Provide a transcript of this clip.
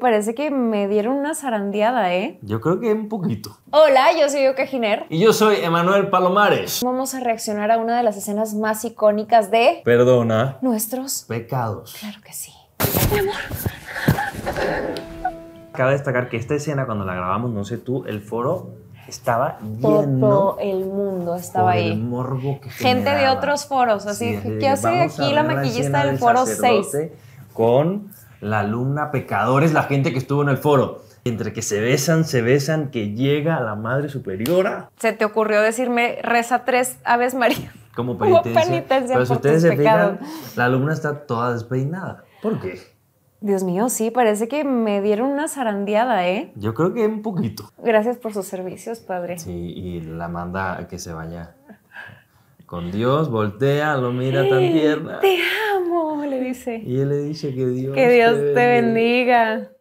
Parece que me dieron una zarandeada, ¿eh? Yo creo que un poquito. Hola, yo soy Oka Giner. Y yo soy Emanuel Palomares. Vamos a reaccionar a una de las escenas más icónicas de... Perdona. Nuestros... Pecados. Claro que sí. Mi amor. Cabe destacar que esta escena, cuando la grabamos, no sé tú, el foro estaba lleno. Todo el mundo estaba ahí. El morbo que Gente de otros foros, así, que, ¿qué hace aquí la maquillista del foro 6? Con la alumna pecadora es la gente que estuvo en el foro. Entre que se besan, se besan, que llega la madre superiora. Se te ocurrió decirme, reza tres aves María. Como penitencia. Como penitencia Pero ustedes se la alumna está toda despeinada. ¿Por qué? Dios mío, sí, parece que me dieron una zarandeada, ¿eh? Yo creo que un poquito. Gracias por sus servicios, padre. Sí, y la manda a que se vaya con Dios, voltea, lo mira tan tierna. Y él le dice que Dios, Te bendiga.